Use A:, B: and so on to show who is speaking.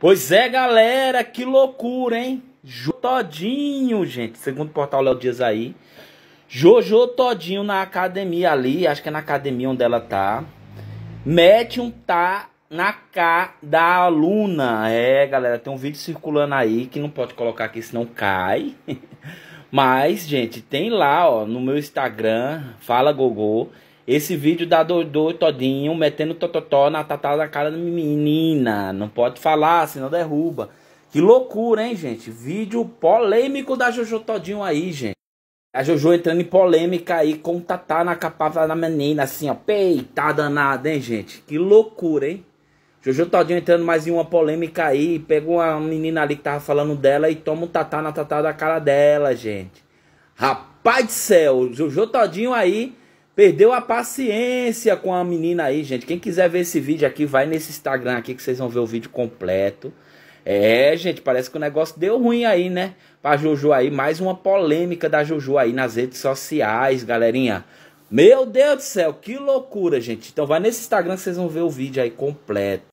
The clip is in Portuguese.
A: Pois é, galera, que loucura, hein? Jo Todinho, gente, segundo o portal Léo Dias aí. Jojo Todinho na academia ali, acho que é na academia onde ela tá. Mete um tá na K da aluna. É, galera, tem um vídeo circulando aí que não pode colocar aqui, senão cai. Mas, gente, tem lá, ó, no meu Instagram, fala Gogô. Esse vídeo da Dodô todinho metendo tototó na tatá da cara da menina. Não pode falar, senão derruba. Que loucura, hein, gente? Vídeo polêmico da Jojo todinho aí, gente. A Jojo entrando em polêmica aí com o tatá na capava da menina, assim, ó. Peita danada, hein, gente? Que loucura, hein? Jojo Todinho entrando mais em uma polêmica aí, pega uma menina ali que tava falando dela e toma um tatá na tatá da cara dela, gente. Rapaz do céu, Jojo Todinho aí Perdeu a paciência com a menina aí, gente. Quem quiser ver esse vídeo aqui, vai nesse Instagram aqui que vocês vão ver o vídeo completo. É, gente, parece que o negócio deu ruim aí, né? Pra Juju aí, mais uma polêmica da Juju aí nas redes sociais, galerinha. Meu Deus do céu, que loucura, gente. Então vai nesse Instagram que vocês vão ver o vídeo aí completo.